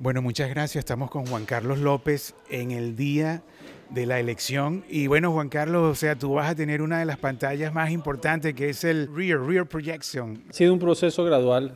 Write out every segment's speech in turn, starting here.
Bueno, muchas gracias. Estamos con Juan Carlos López en el día de la elección. Y bueno, Juan Carlos, o sea, tú vas a tener una de las pantallas más importantes que es el Rear, Rear Projection. Ha sido un proceso gradual,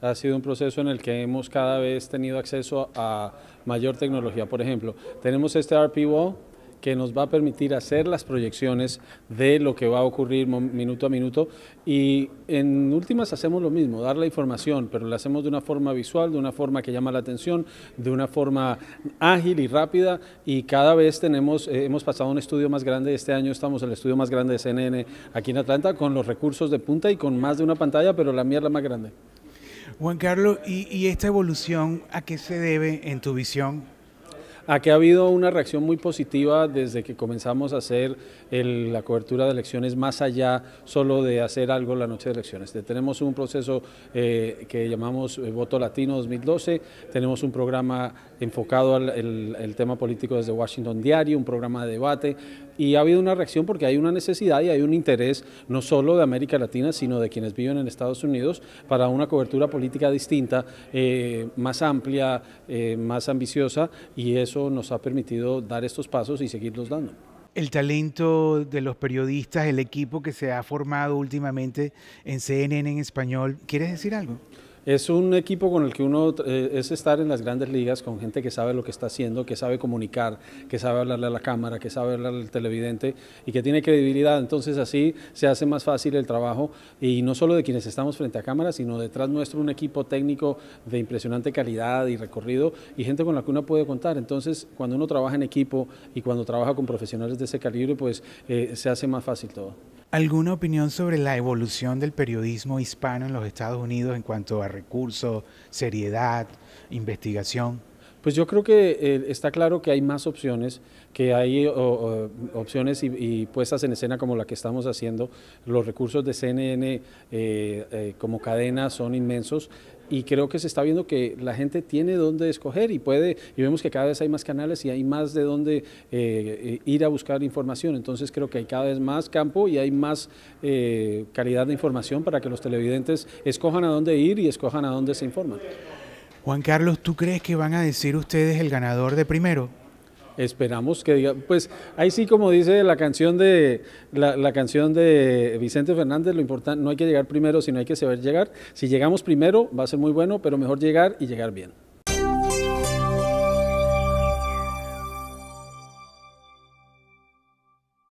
ha sido un proceso en el que hemos cada vez tenido acceso a mayor tecnología. Por ejemplo, tenemos este RP Wall que nos va a permitir hacer las proyecciones de lo que va a ocurrir minuto a minuto y en últimas hacemos lo mismo, dar la información, pero la hacemos de una forma visual, de una forma que llama la atención, de una forma ágil y rápida y cada vez tenemos, eh, hemos pasado a un estudio más grande, este año estamos en el estudio más grande de CNN aquí en Atlanta con los recursos de punta y con más de una pantalla, pero la mía más grande. Juan Carlos, y esta evolución a qué se debe en tu visión? Aquí ha habido una reacción muy positiva desde que comenzamos a hacer la cobertura de elecciones más allá solo de hacer algo la noche de elecciones. Tenemos un proceso eh, que llamamos eh, Voto Latino 2012, tenemos un programa enfocado al el, tema político desde Washington Diario, un programa de debate y ha habido una reacción porque hay una necesidad y hay un interés no solo de América Latina, sino de quienes viven en Estados Unidos para una cobertura política distinta, eh, más amplia, más ambiciosa y es nos ha permitido dar estos pasos y seguirlos dando. El talento de los periodistas, el equipo que se ha formado últimamente en CNN en español, ¿quieres decir algo? Es un equipo con el que uno eh, es estar en las grandes ligas con gente que sabe lo que está haciendo, que sabe comunicar, que sabe hablarle a la cámara, que sabe hablarle al televidente y que tiene credibilidad. Entonces así se hace más fácil el trabajo y no solo de quienes estamos frente a cámara, sino detrás nuestro un equipo técnico de impresionante calidad y recorrido y gente con la que uno puede contar. Entonces cuando uno trabaja en equipo y cuando trabaja con profesionales de ese calibre, pues eh, se hace más fácil todo. ¿Alguna opinión sobre la evolución del periodismo hispano en los Estados Unidos en cuanto a recursos, seriedad, investigación? Pues yo creo que eh, está claro que hay más opciones, que hay eh, opciones y, puestas en escena como la que estamos haciendo. Los recursos de CNN eh, como cadena son inmensos y creo que se está viendo que la gente tiene dónde escoger y puede, y vemos que cada vez hay más canales y hay más de dónde eh, eh, ir a buscar información. Entonces creo que hay cada vez más campo y hay más eh, calidad de información para que los televidentes escojan a dónde ir y escojan a dónde se informan. Juan Carlos, ¿tú crees que van a decir ustedes el ganador de primero? Esperamos que diga, pues ahí sí como dice la canción de la, la canción de Vicente Fernández, lo importante no hay que llegar primero, sino hay que saber llegar. Si llegamos primero va a ser muy bueno, pero mejor llegar y llegar bien.